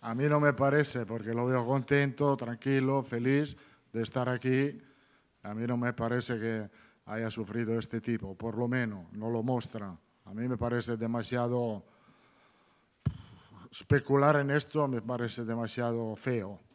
a mí no me parece, porque lo veo contento, tranquilo, feliz de estar aquí. A mí no me parece que haya sufrido este tipo, por lo menos, no lo muestra. A mí me parece demasiado... Especular en esto me parece demasiado feo.